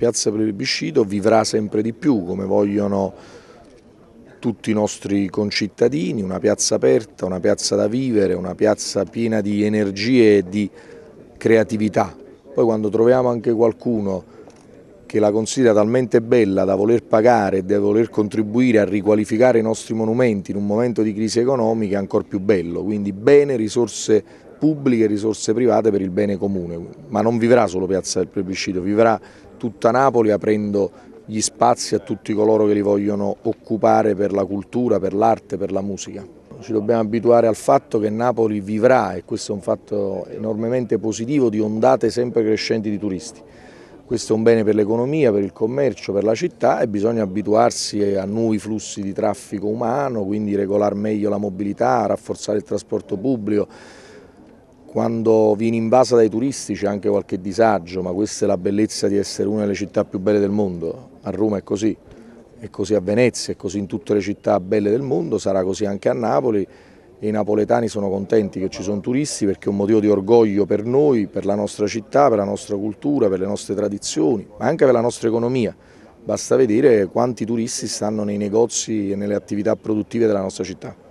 Piazza Plebiscito vivrà sempre di più come vogliono tutti i nostri concittadini, una piazza aperta, una piazza da vivere, una piazza piena di energie e di creatività. Poi quando troviamo anche qualcuno che la considera talmente bella da voler pagare e da voler contribuire a riqualificare i nostri monumenti in un momento di crisi economica è ancora più bello, quindi bene risorse pubbliche e risorse private per il bene comune, ma non vivrà solo Piazza del Plebiscito, vivrà tutta Napoli aprendo gli spazi a tutti coloro che li vogliono occupare per la cultura, per l'arte, per la musica ci dobbiamo abituare al fatto che Napoli vivrà, e questo è un fatto enormemente positivo, di ondate sempre crescenti di turisti. Questo è un bene per l'economia, per il commercio, per la città e bisogna abituarsi a nuovi flussi di traffico umano, quindi regolare meglio la mobilità, rafforzare il trasporto pubblico. Quando vieni invasa dai turisti c'è anche qualche disagio, ma questa è la bellezza di essere una delle città più belle del mondo. A Roma è così, è così a Venezia, è così in tutte le città belle del mondo, sarà così anche a Napoli e i napoletani sono contenti che ci sono turisti perché è un motivo di orgoglio per noi, per la nostra città, per la nostra cultura, per le nostre tradizioni, ma anche per la nostra economia. Basta vedere quanti turisti stanno nei negozi e nelle attività produttive della nostra città.